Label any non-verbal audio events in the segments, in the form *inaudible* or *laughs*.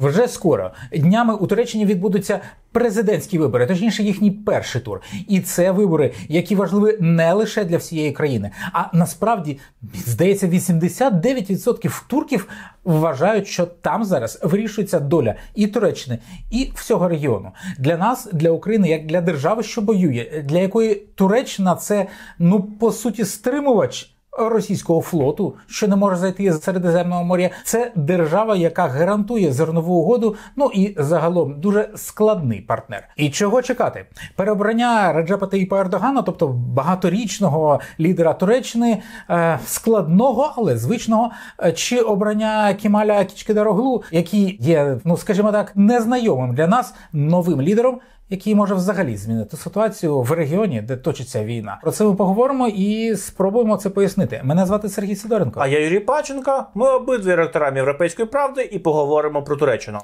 Вже скоро днями у Туреччині відбудуться президентські вибори, точніше їхній перший тур. І це вибори, які важливі не лише для всієї країни, а насправді здається, 89% турків вважають, що там зараз вирішується доля і Туреччини, і всього регіону для нас, для України, як для держави, що боює, для якої Туреччина це ну по суті стримувач російського флоту, що не може зайти з Середземного моря. Це держава, яка гарантує зернову угоду. Ну і загалом дуже складний партнер. І чого чекати? Переобрання Раджепа Таїпа Ердогана, тобто багаторічного лідера Туреччини, е, складного, але звичного, е, чи обрання Кімаля Кічкидароглу, який є, ну скажімо так, незнайомим для нас новим лідером який може взагалі змінити ситуацію в регіоні, де точиться війна. Про це ми поговоримо і спробуємо це пояснити. Мене звати Сергій Сидоренко. А я Юрій Паченко. Ми обидві ректорам європейської правди і поговоримо про Туреччину.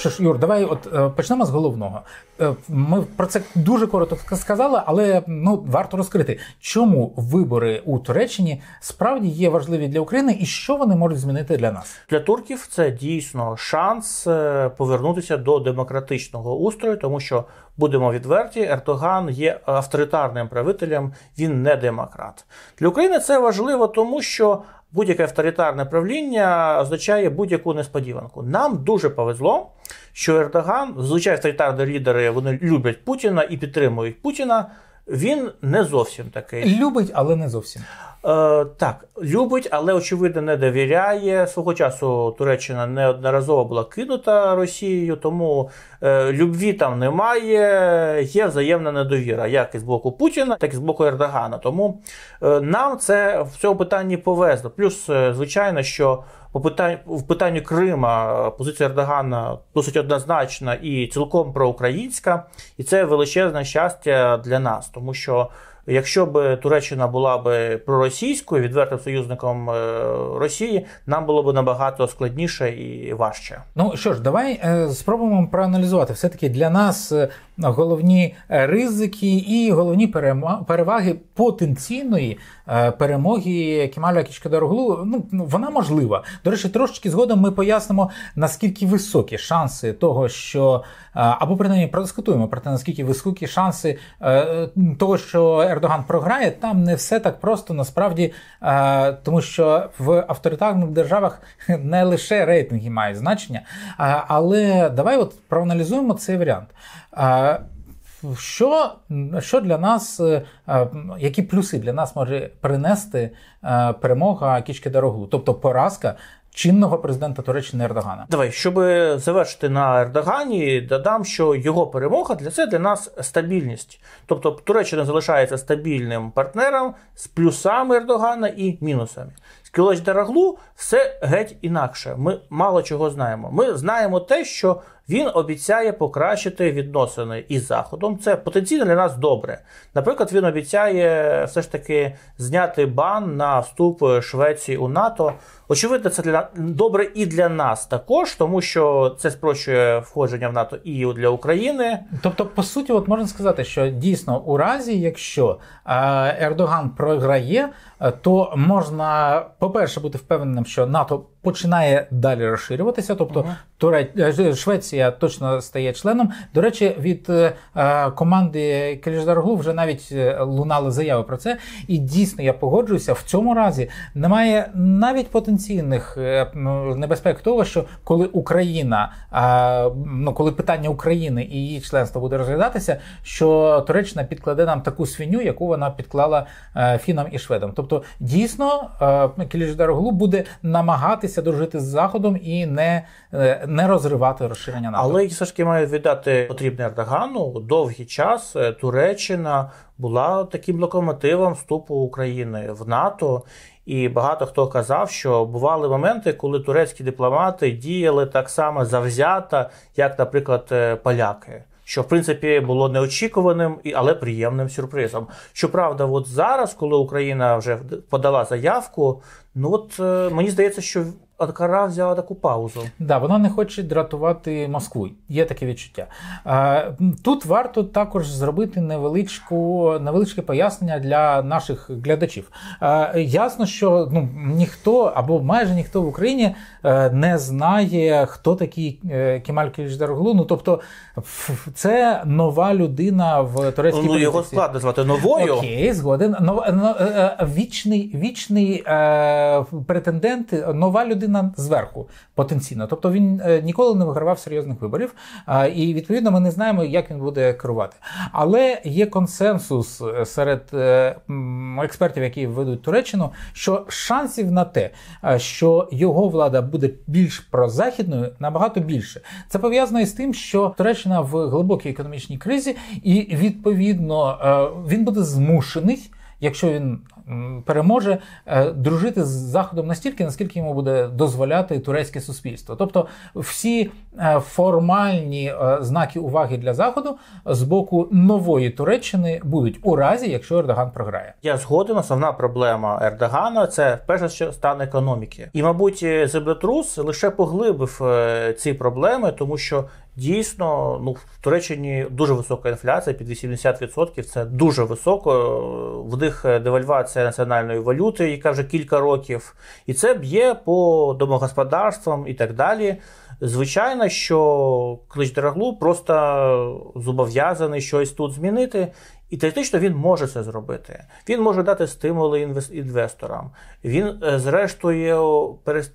Що ж, Юр, давай от е, почнемо з головного. Е, ми про це дуже коротко сказали, але ну варто розкрити, чому вибори у Туреччині справді є важливі для України і що вони можуть змінити для нас? Для турків це дійсно шанс е, повернутися до демократичного устрою, тому що будемо відверті, Ертоган є авторитарним правителем, він не демократ. Для України це важливо, тому що Будь-яке авторитарне правління означає будь-яку несподіванку. Нам дуже повезло, що Ердоган, звичайно, авторитарні лідери вони люблять Путіна і підтримують Путіна. Він не зовсім такий. Любить, але не зовсім. Е, так, любить, але очевидно не довіряє. Свого часу Туреччина неодноразово була кинута Росією, тому е, любві там немає. Є взаємна недовіра, як і з боку Путіна, так і з боку Ердогана. Тому е, нам це в цьому питанні повезло. Плюс, звичайно, що по питанню в питанні Крима позиція Ердогана досить однозначна і цілком проукраїнська, і це величезне щастя для нас, тому що. Якщо б е, Туреччина була б е, проросійською відвертим союзником е, Росії, нам було б набагато складніше і важче. Ну що ж, давай спробуємо проаналізувати все таки для нас головні ризики і головні переваги потенційної перемоги Кемаля Кічкадарглу. Ну, ну вона можлива. До речі, трошечки згодом ми пояснимо наскільки високі шанси того, що або принаймні продискутуємо про те, наскільки високі шанси того, що. Ердоган програє, там не все так просто насправді, е, тому що в авторитарних державах *laughs* не лише рейтинги мають значення. Е, але давай от проаналізуємо цей варіант. Е, що що для нас, які плюси для нас може принести перемога Кічки Дорогу? Тобто поразка чинного президента Туреччини Ердогана. Давай, щоб завершити на Ердогані, додам, що його перемога для це для нас стабільність. Тобто Туреччина залишається стабільним партнером з плюсами Ердогана і мінусами. З Дараглу все геть інакше. Ми мало чого знаємо. Ми знаємо те, що він обіцяє покращити відносини із заходом. Це потенційно для нас добре. Наприклад, він обіцяє все ж таки зняти бан на вступ Швеції у НАТО. Очевидно, це для добре і для нас також, тому що це спрощує входження в НАТО і для України. Тобто, по суті, от можна сказати, що дійсно у разі, якщо е, Ердоган програє, е, то можна по-перше бути впевненим, що НАТО починає далі розширюватися. Тобто, uh-huh. Швеція точно стає членом. До речі, від команди Келіждаргу вже навіть лунали заяви про це. І дійсно я погоджуюся, в цьому разі немає навіть потенціалу потенційних е, небезпек того, що коли Україна, ну коли питання України і її членства буде розглядатися, що Туреччина підкладе нам таку свиню, яку вона підклала е, фінам і шведам. Тобто, дійсно, е, Кіліждароглу буде намагатися дружити з заходом і не не розривати розширення НАТО. Але все ж таки мають віддати потрібне Ердогану довгий час Туреччина була таким локомотивом вступу України в НАТО. І багато хто казав, що бували моменти, коли турецькі дипломати діяли так само завзято, як, наприклад, е, поляки. Що в принципі було неочікуваним і але приємним сюрпризом. Щоправда, от зараз, коли Україна вже подала заявку Ну от е, мені здається, що Анкара взяла таку паузу. Да, вона не хоче дратувати Москву. Є таке відчуття. Е, тут варто також зробити невеличку, невеличке пояснення для наших глядачів. Е, ясно, що ну ніхто або майже ніхто в Україні е, не знає, хто такий е, Кемаль Кілічдарглу. Ну тобто, це нова людина в турецькій Ну, його складно звати новою. Окей, згоден. Нов, нов, е, вічний вічний. Е, Е, претендент, нова людина зверху потенційно. Тобто він е, ніколи не вигравав серйозних виборів, і відповідно ми не знаємо, як він буде керувати. Але є консенсус е, серед експертів, які ведуть Туреччину, що шансів на те, що його влада буде більш прозахідною, набагато більше. Це пов'язано із тим, що Туреччина в глибокій економічній кризі, і відповідно він буде змушений. Якщо він переможе е, дружити з Заходом настільки, наскільки йому буде дозволяти турецьке суспільство. Тобто всі е, формальні е, знаки уваги для Заходу з боку нової Туреччини будуть у разі, якщо Ердоган програє. Я згоден, основна проблема Ердогана це перше, що стан економіки. І, мабуть, землетрус лише поглибив ці проблеми, тому що Дійсно, ну в Туреччині дуже висока інфляція, під 80%. Це дуже високо. В них е, девальвація національної валюти, яка вже кілька років, і це б'є по домогосподарствам і так далі. Звичайно, що Клич Драглу просто зобов'язаний щось тут змінити, і теоретично він може це зробити. Він може дати стимули інвесторам. Він, е, зрештою,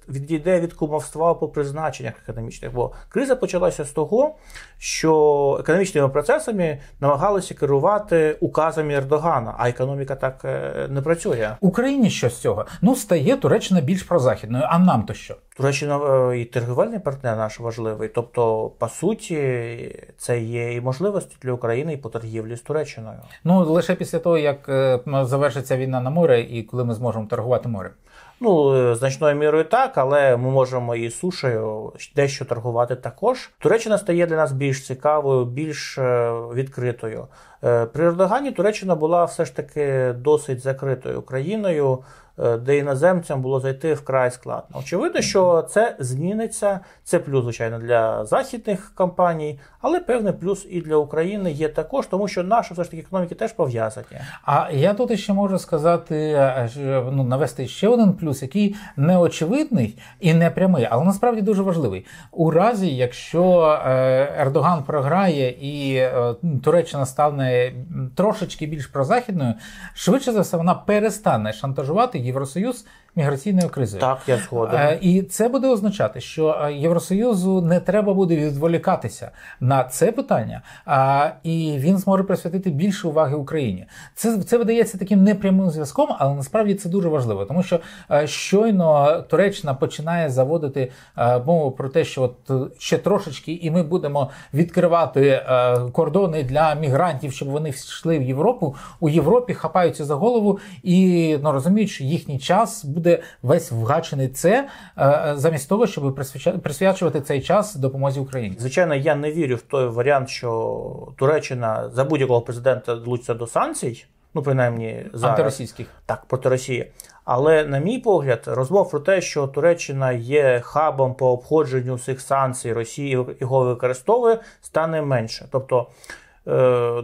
відійде від кумовства по призначеннях економічних. Бо криза почалася з того, що економічними процесами намагалися керувати указами Ердогана, а економіка так е, не працює. Україні що з цього? Ну стає Туреччина більш прозахідною. А нам то що? Туреччина е, і торговельний партнер наш важливий. Тобто, по суті, це є і можливості для України і по торгівлі з Туреччиною. Ну лише після того як е, завершиться війна на море, і коли ми зможемо торгувати морем. Ну, е, значною мірою так, але ми можемо і сушею дещо торгувати також. Туреччина стає для нас більш цікавою, більш е, відкритою. Е, при Ердогані Туреччина була все ж таки досить закритою країною. Е, де іноземцям було зайти вкрай складно. Очевидно, що це зміниться. Це плюс, звичайно, для західних компаній, але певний плюс і для України є також, тому що наші все ж таки економіки теж пов'язані. А я тут ще можу сказати, е, е, ну навести ще один плюс, який неочевидний і не прямий, але насправді дуже важливий. У разі, якщо Ердоган програє і Туреччина стане трошечки більш прозахідною, швидше за все, вона перестане шантажувати. Евросоюз Міграційної кризи Так, я згоден. Е, і це буде означати, що е, Євросоюзу не треба буде відволікатися на це питання, і він зможе присвятити більше уваги Україні. Це це видається таким непрямим зв'язком, але насправді це дуже важливо, тому що е, щойно Туреччина починає заводити мову про те, що от ще трошечки, і ми будемо відкривати кордони для мігрантів, щоб вони йшли в Європу. У Європі хапаються за голову і ну, розуміють, що їхній час буде буде весь вгачений це е, замість того, щоб присвячувати цей час допомозі Україні. Звичайно, я не вірю в той варіант, що Туреччина за будь-якого президента долучиться до санкцій. Ну, принаймні за Антиросійських. так проти Росії. Але на мій погляд, розмов про те, що Туреччина є хабом по обходженню цих санкцій Росії його використовує, стане менше. Тобто Е,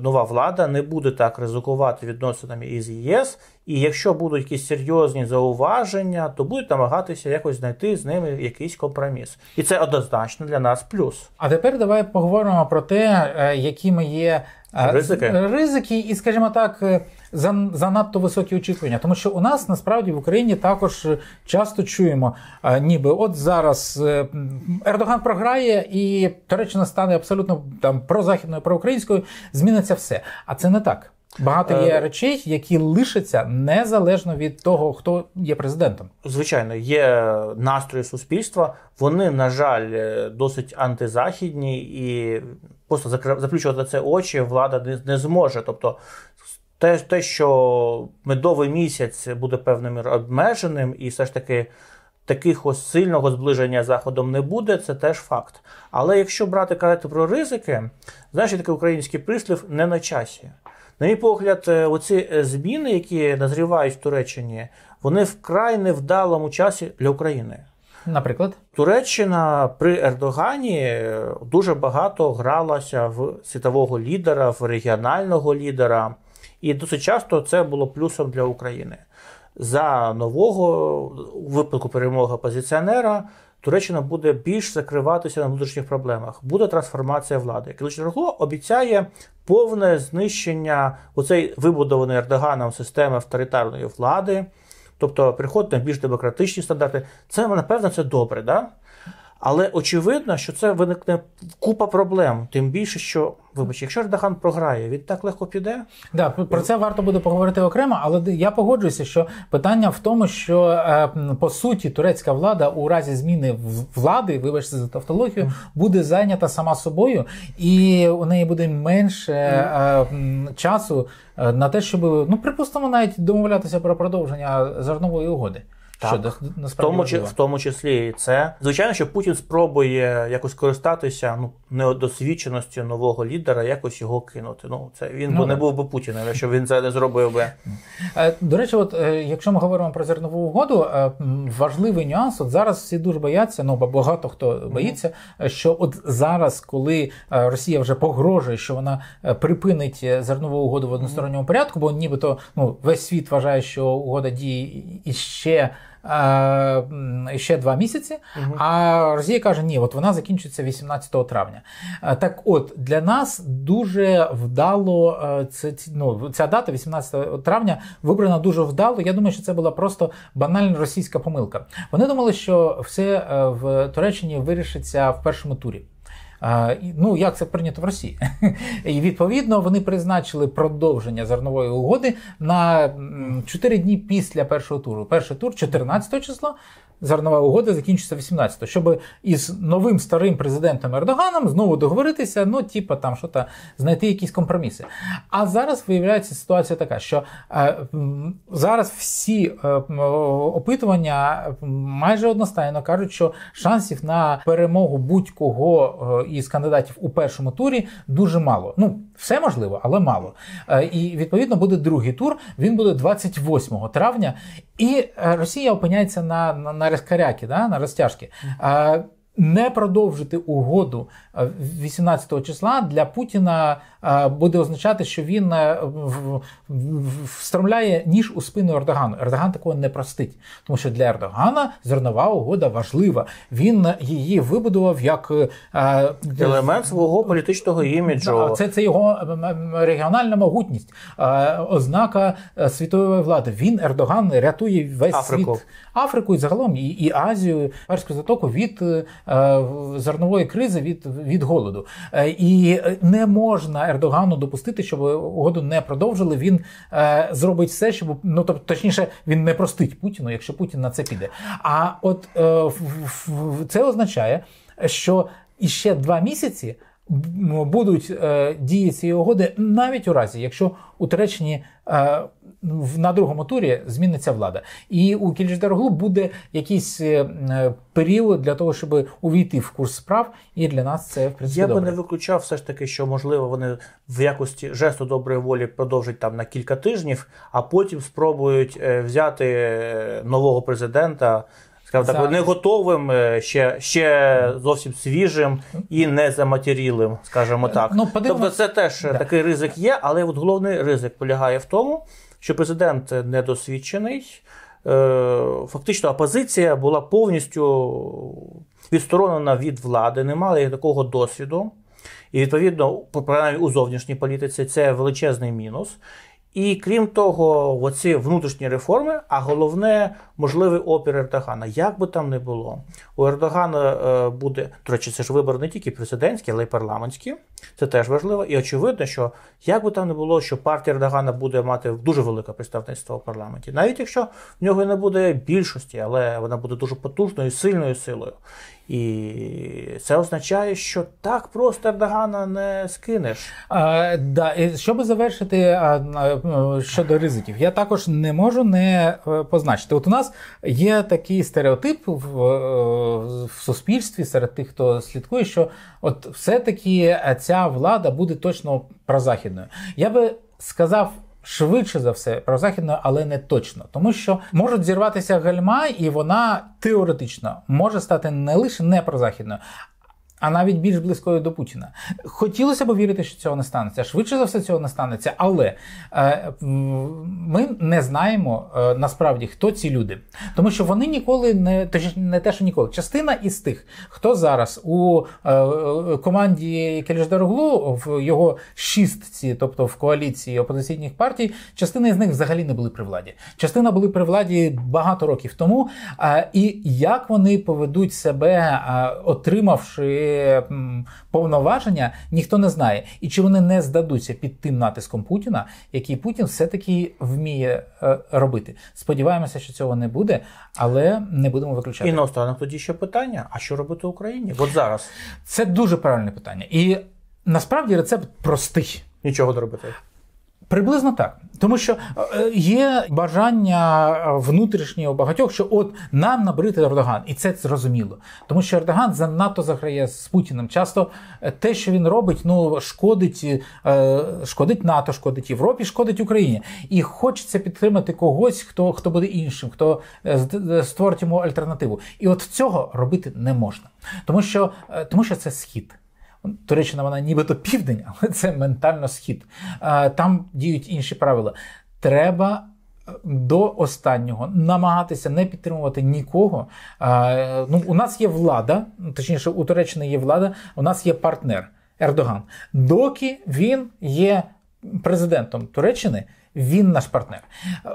нова влада не буде так ризикувати відносинами із ЄС, і якщо будуть якісь серйозні зауваження, то будуть намагатися якось знайти з ними якийсь компроміс, і це однозначно для нас плюс. А тепер давай поговоримо про те, е, якими є е, ризики, ризики і скажімо так занадто високі очікування, тому що у нас насправді в Україні також е, часто чуємо, е, ніби от зараз е, Ердоган програє і Туреччина стане абсолютно там прозахідною, проукраїнською, зміниться все. А це не так. Багато є речей, які лишаться незалежно від того, хто є президентом. Звичайно, є настрої суспільства. Вони, на жаль, досить антизахідні і просто заплющувати це очі влада не зможе. Тобто те, те, що медовий місяць буде певним обмеженим, і все ж таки таких ось сильного зближення заходом не буде, це теж факт. Але якщо брати казати про ризики, знаєш, такий український прислів не на часі. На мій погляд, е, оці е, зміни, які назрівають в Туреччині, вони вкрай невдалому часі для України. Наприклад, Туреччина при Ердогані е, дуже багато гралася в світового лідера, в регіонального лідера. І досить часто це було плюсом для України. За нового випадку перемоги опозиціонера Туреччина буде більш закриватися на внутрішніх проблемах. Буде трансформація влади. Кличергло обіцяє повне знищення оцей вибудований Ердоганом системи авторитарної влади, тобто приход на більш демократичні стандарти. Це напевно це добре. Да? Але очевидно, що це виникне купа проблем. Тим більше, що, вибач, якщо Ердоган програє, він так легко піде. Да, про це варто буде поговорити окремо, але я погоджуюся, що питання в тому, що е, по суті турецька влада у разі зміни влади, вибачте за тавтологію, буде зайнята сама собою, і у неї буде менше е, часу е, на те, щоб ну припустимо навіть домовлятися про продовження зернової угоди. Так. Що насправді в тому, в тому числі і це звичайно, що Путін спробує якось користатися ну неодосвідченості нового лідера, якось його кинути. Ну це він ну, бо не був би Путіним, якщо він це не зробив би. Е, до речі, от е, якщо ми говоримо про зернову угоду, е, важливий нюанс. От зараз всі дуже бояться. Ну багато хто боїться, що от зараз, коли Росія вже погрожує, що вона припинить зернову угоду в односторонньому порядку, бо нібито ну весь світ вважає, що угода діє іще ще два місяці. А Росія каже, ні, от вона закінчиться 18 травня. Так от для нас дуже вдало е, це ну, ця дата, 18 травня, вибрана дуже вдало. Я думаю, що це була просто банальна російська помилка. Вони думали, що все е, в Туреччині вирішиться в першому турі. Ну як це прийнято в Росії? *laughs* І відповідно вони призначили продовження зернової угоди на 4 дні після першого туру. Перший тур, 14 число зернова угода закінчиться 18-го, щоб із новим старим президентом Ердоганом знову договоритися, ну, типа там що то знайти якісь компроміси. А зараз виявляється ситуація така, що е, зараз всі е, опитування майже одностайно кажуть, що шансів на перемогу будь-кого е, із кандидатів у першому турі дуже мало. Ну, все можливо, але мало. Е, і відповідно буде другий тур. Він буде 28 травня, і е, Росія опиняється на на, на розкаряки, да, на розтяжки. Е, не продовжити угоду 18 е, числа для Путіна е, буде означати, що він е, встромляє ніж у спину Ердогану. Ердоган такого не простить, тому що для Ердогана зернова угода важлива. Він її вибудував як елемент свого політичного іміджу. Це це його регіональна могутність, ознака світової влади. Він Ердоган рятує весь Африку. світ Африку і загалом і, і Азію, Перську затоку від. Е, зернової кризи від від голоду. Е, і не можна Ердогану допустити, щоб угоду не продовжили. Він е, зробить все, щоб ну тобто, точніше, він не простить Путіну, якщо Путін на це піде. А от це означає, що іще два місяці. Будуть е, дії цієї угоди навіть у разі, якщо у Туреччині е, на другому турі зміниться влада, і у Кільждароглу буде якийсь е, е, період для того, щоб увійти в курс справ, і для нас це в принципі. Я добре. би не виключав, все ж таки, що можливо вони в якості жесту доброї волі продовжать там на кілька тижнів, а потім спробують е, взяти нового президента. Сказав так, не готовим, ще ще зовсім свіжим і не заматірілим, скажімо так. Ну, подивимо. Тобто, це теж да. такий ризик є, але от головний ризик полягає в тому що президент недосвідчений. Е, фактично, опозиція була повністю відсторонена від влади, не мала такого досвіду. І відповідно, принаймні у зовнішній політиці це величезний мінус. І крім того, оці внутрішні реформи, а головне, можливий опір Ердогана. Як би там не було, у Ердогана е, буде, до речі, це ж вибори не тільки президентські, але й парламентські. Це теж важливо. І очевидно, що як би там не було, що партія Ердогана буде мати дуже велике представництво у парламенті, навіть якщо в нього не буде більшості, але вона буде дуже потужною, сильною силою. І це означає, що так просто Ердогана не скинеш. А, да. І Щоб завершити а, а, щодо ризиків, я також не можу не е, позначити. От у нас є такий стереотип в, е, в суспільстві серед тих, хто слідкує, що от все-таки ця влада буде точно прозахідною. Я би сказав швидше за все правозахідною, але не точно, тому що можуть зірватися гальма, і вона теоретично може стати не лише не прозахідною, а навіть більш близькою до Путіна. Хотілося б вірити, що цього не станеться. Швидше за все, цього не станеться. Але е, ми не знаємо е, насправді, хто ці люди, тому що вони ніколи не не те, що ніколи. Частина із тих, хто зараз у е, е команді Келішдароглу, в його шістці, тобто в коаліції опозиційних партій, частина із них взагалі не були при владі. Частина були при владі багато років тому. Е, і як вони поведуть себе, е, отримавши повноваження, ніхто не знає. І чи вони не здадуться під тим натиском Путіна, який Путін все-таки вміє е, робити? Сподіваємося, що цього не буде, але не будемо виключати. І наостанок тоді ще питання: а що робити Україні? От зараз це дуже правильне питання, і насправді рецепт простий. Нічого не робити. Приблизно так, тому що е, є бажання е, внутрішнє у багатьох, що от нам набрити Ердоган, і це зрозуміло, тому що Ердоган занадто заграє з Путіним. Часто е, те, що він робить, ну шкодить, шкодить НАТО, шкодить Європі, шкодить Україні. І хочеться підтримати когось, хто хто буде іншим, хто створить йому альтернативу. І от цього робити не можна, тому що тому що це схід. Туреччина вона нібито південь, *laughs* але це ментально схід. Там діють інші правила. Треба. Е, до останнього намагатися не підтримувати нікого. ну, У нас є влада, точніше, у Туреччини є влада, у нас є партнер Ердоган. Доки він є президентом Туреччини, він наш партнер.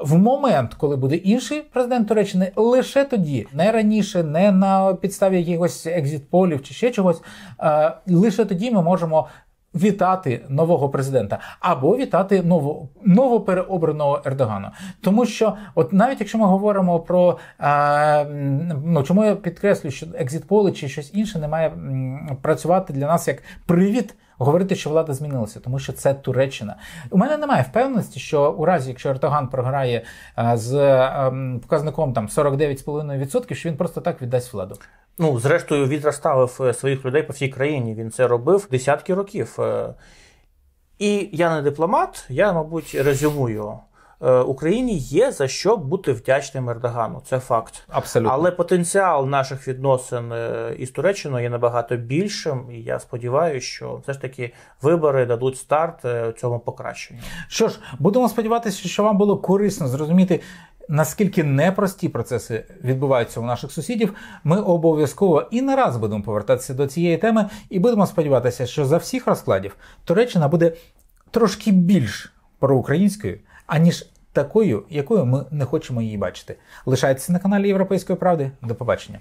В момент, коли буде інший президент Туреччини, лише тоді, не раніше, не на підставі якихось екзітполів чи ще чогось, е, лише тоді ми можемо. Вітати нового президента або вітати нову новопереобраного Ердогана. тому що, от навіть якщо ми говоримо про е, ну чому я підкреслю, що екзитполи чи щось інше не має працювати для нас як привід говорити, що влада змінилася, тому що це Туреччина. У мене немає впевненості, що у разі, якщо Ертоган програє е, з ем, показником там 49,5%, що він просто так віддасть владу. Ну зрештою, він розставив е, своїх людей по всій країні. Він це робив десятки років. Е. І я не дипломат, я, мабуть, резюмую Е, Україні є за що бути вдячним Ердогану. Це факт. Абсолютно. Але потенціал наших відносин е, із Туреччиною є набагато більшим. І я сподіваюся, що все ж таки вибори дадуть старт е, цьому покращенню. Що ж, будемо сподіватися, що вам було корисно зрозуміти. Наскільки непрості процеси відбуваються у наших сусідів, ми обов'язково і не раз будемо повертатися до цієї теми, і будемо сподіватися, що за всіх розкладів Туреччина буде трошки більш проукраїнською аніж такою, якою ми не хочемо її бачити. Лишайтеся на каналі Європейської правди. До побачення.